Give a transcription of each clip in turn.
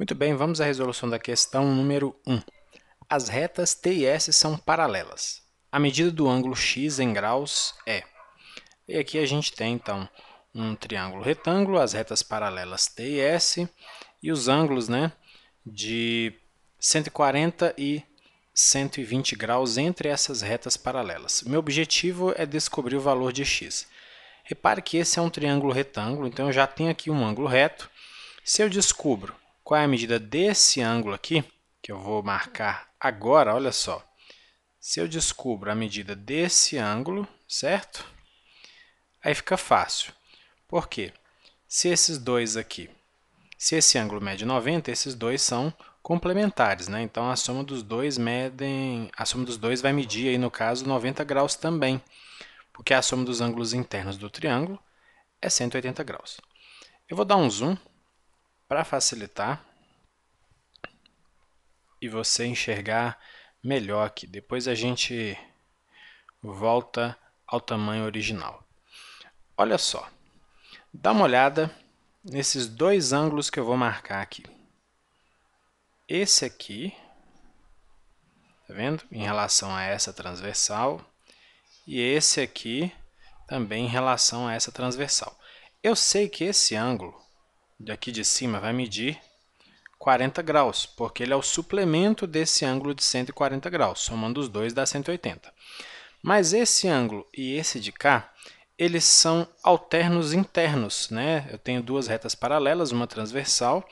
Muito bem, vamos à resolução da questão número 1. As retas T e S são paralelas. A medida do ângulo x em graus é... E aqui a gente tem, então, um triângulo retângulo, as retas paralelas T e S, e os ângulos né, de 140 e 120 graus entre essas retas paralelas. Meu objetivo é descobrir o valor de x. Repare que esse é um triângulo retângulo, então eu já tenho aqui um ângulo reto. Se eu descubro qual é a medida desse ângulo aqui, que eu vou marcar agora? Olha só. Se eu descubro a medida desse ângulo, certo? Aí fica fácil. Por quê? Se esses dois aqui, se esse ângulo mede 90, esses dois são complementares, né? Então a soma dos dois medem, a soma dos dois vai medir aí no caso 90 graus também, porque a soma dos ângulos internos do triângulo é 180 graus. Eu vou dar um zoom para facilitar e você enxergar melhor aqui. Depois a gente volta ao tamanho original. Olha só, dá uma olhada nesses dois ângulos que eu vou marcar aqui. Esse aqui, tá vendo? Em relação a essa transversal e esse aqui também em relação a essa transversal. Eu sei que esse ângulo daqui de cima vai medir 40 graus, porque ele é o suplemento desse ângulo de 140 graus, somando os dois dá 180. Mas esse ângulo e esse de cá, eles são alternos internos. Né? Eu tenho duas retas paralelas, uma transversal.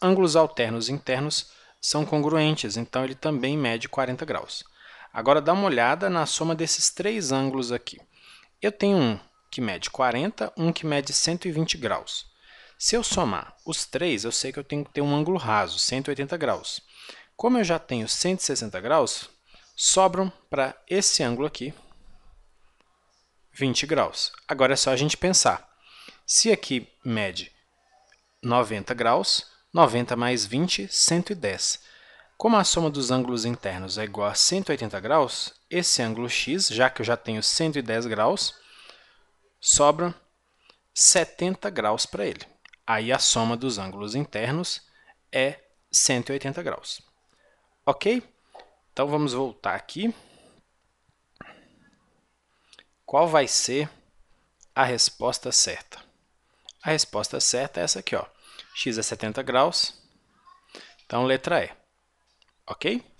Ângulos alternos internos são congruentes, então ele também mede 40 graus. Agora, dá uma olhada na soma desses três ângulos aqui. Eu tenho um que mede 40, um que mede 120 graus. Se eu somar os três, eu sei que eu tenho que ter um ângulo raso, 180 graus. Como eu já tenho 160 graus, sobram para esse ângulo aqui 20 graus. Agora é só a gente pensar. Se aqui mede 90 graus, 90 mais 20, 110. Como a soma dos ângulos internos é igual a 180 graus, esse ângulo x, já que eu já tenho 110 graus, sobra 70 graus para ele. Aí a soma dos ângulos internos é 180 graus. Ok? Então vamos voltar aqui. Qual vai ser a resposta certa? A resposta certa é essa aqui, ó. x é 70 graus. Então letra E. OK?